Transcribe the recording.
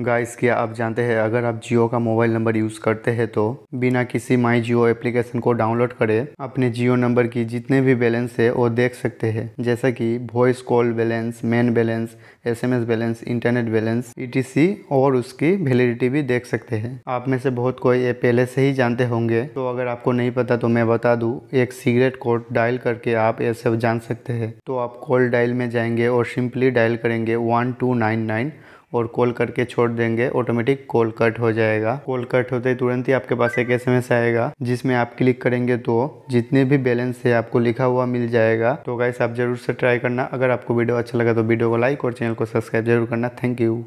guys क्या आप जानते हैं अगर आप जियो का मोबाइल नंबर यूज़ करते हैं तो बिना किसी माई जियो एप्लीकेशन को डाउनलोड करें अपने जियो नंबर की जितने भी बैलेंस है वो देख सकते हैं जैसा कि voice call balance main balance SMS balance internet balance etc और उसकी वैलिडिटी भी देख सकते हैं आप में से बहुत कोई ये पहले से ही जानते होंगे तो अगर आपको नहीं पता तो मैं बता दूँ एक सीक्रेट कोड डायल करके आप ये सब जान सकते हैं तो आप कॉल डायल में जाएंगे और सिंपली डायल करेंगे वन टू नाइन नाइन और कॉल करके छोड़ देंगे ऑटोमेटिक कॉल कट हो जाएगा कॉल कट होते ही तुरंत ही आपके पास एक एस आएगा जिसमें आप क्लिक करेंगे तो जितने भी बैलेंस है आपको लिखा हुआ मिल जाएगा तो गाइस आप जरूर से ट्राई करना अगर आपको वीडियो अच्छा लगा तो वीडियो को लाइक और चैनल को सब्सक्राइब जरूर करना थैंक यू